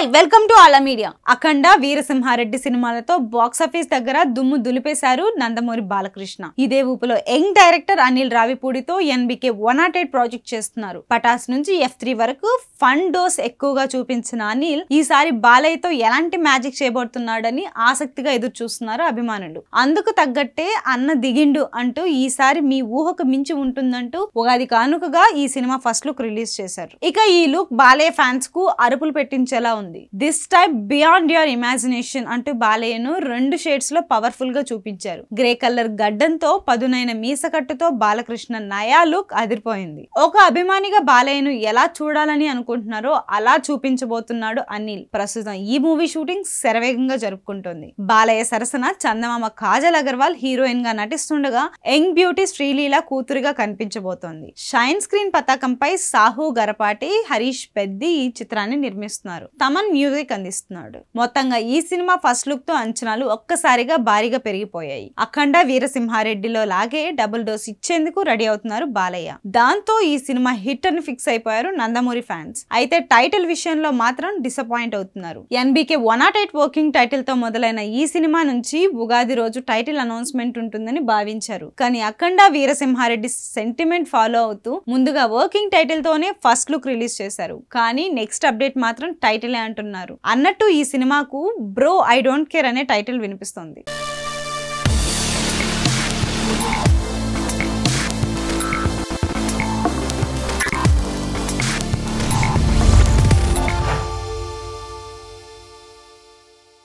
hi welcome to Aala media Akhanda Veera Simha Reddy సినిమాలతో box office దగ్గర దుమ్ము దులిపేశారు నందమూరి బాలకృష్ణ ఇదే ఊపులో యంగ్ డైరెక్టర్ అనిల్ రావిపూడితో NBK one not eight project చేస్తున్నారు పటాస్ నుంచి ఎఫ్ త్రీ వరకు ఫన్ డోస్ ఎక్కువగా చూపించిన అనిల్ ఈసారి బాలయ్యతో ఎలాంటి మ్యాజిక్ చేయబడుతున్నాడని ఆసక్తిగా ఎదురు చూస్తున్నారు అభిమానులు అందుకు తగ్గట్టే అన్న దిగిండు అంటూ ఈసారి మీ ఊహకు మించి ఉంటుందంటూ ఉగాది కానుకగా ఈ సినిమా ఫస్ట్ లుక్ రిలీజ్ చేశారు ఇక ఈ లుక్ బాలయ్య ఫ్యాన్స్ కు అరుపులు పెట్టించేలా ఉంది ఉంది this type beyond your imagination అంటూ బాలయ్యను రెండు షేడ్స్ లో పవర్ఫుల్ గా చూపించారు గ్రే కలర్ గడ్డంతో పదునైన మీసకట్టుతో బాలకృష్ణ నయా లుక్ అదిరిపోయింది ఒక అభిమానిగా బాలయ్యను ఎలా చూడాలని అనుకుంటున్నారో అలా చూపించబోతున్నాడు అనిల్ ప్రస్తుతం ఈ మూవీ షూటింగ్ శరవేగంగా జరుపుకుంటుంది బాలయ్య సరసన చందమామ కాజల్ అగర్వాల్ హీరోయిన్ గా నటిస్తుండగా యంగ్ బ్యూటీ శ్రీలీల కూతురుగా కనిపించబోతోంది షైన్ స్క్రీన్ పతాకంపై సాహు గరపాటి హరీష్ పెద్ది ఈ చిత్రాన్ని నిర్మిస్తున్నారు తమ సుమన్ మ్యూజిక్ అందిస్తున్నాడు మొత్తంగా ఈ సినిమా ఫస్ట్ లుక్ తో అంచనాలు ఒక్కసారిగా భారీగా పెరిగిపోయాయి అఖండ వీరసింహారెడ్డిలో లాగే డబుల్ డోస్ ఇచ్చేందుకు రెడీ అవుతున్నారు బాలయ్య దాంతో ఈ సినిమా హిట్ అని ఫిక్స్ అయిపోయారు నందమూరి ఫ్యాన్స్ అయితే టైటిల్ విషయంలో మాత్రం డిసప్పాయింట్ అవుతున్నారు NBK one not eight working title తో మొదలైన ఈ సినిమా నుంచి ఉగాది రోజు టైటిల్ అనౌన్స్మెంట్ ఉంటుందని భావించారు కానీ అఖండ వీరసింహారెడ్డి సెంటిమెంట్ ఫాలో అవుతూ ముందుగా వర్కింగ్ టైటిల్ తోనే ఫస్ట్ లుక్ రిలీజ్ చేశారు కానీ నెక్స్ట్ అప్డేట్ మాత్రం టైటిల్ అంటున్నారు అన్నట్టు ఈ సినిమాకు బ్రో ఐ డోంట్ కేర్ అనే టైటిల్ వినిపిస్తుంది